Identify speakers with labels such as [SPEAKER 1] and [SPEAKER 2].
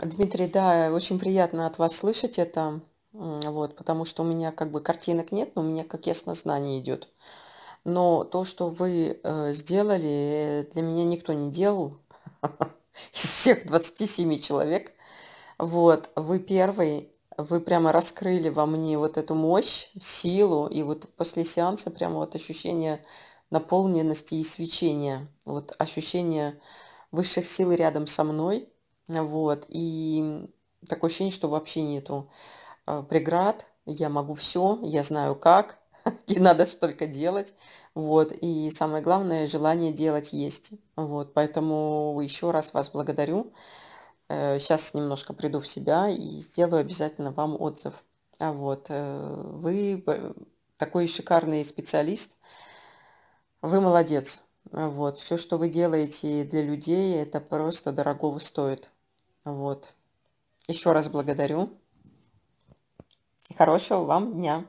[SPEAKER 1] Дмитрий, да, очень приятно от вас слышать это, вот, потому что у меня как бы картинок нет, но у меня как ясно знание идет. Но то, что вы э, сделали, для меня никто не делал. Из всех 27 человек. Вот, вы первый, вы прямо раскрыли во мне вот эту мощь, силу, и вот после сеанса прямо вот ощущение наполненности и свечения, вот ощущение высших сил рядом со мной – вот. И такое ощущение, что вообще нету э, преград. Я могу все, я знаю как, и надо столько делать. Вот. И самое главное, желание делать есть. Вот. Поэтому еще раз вас благодарю. Сейчас э, немножко приду в себя и сделаю обязательно вам отзыв. А Вот. Э, вы такой шикарный специалист. Вы молодец. Вот. Все, что вы делаете для людей, это просто дорого стоит. Вот. Еще раз благодарю. И хорошего вам дня.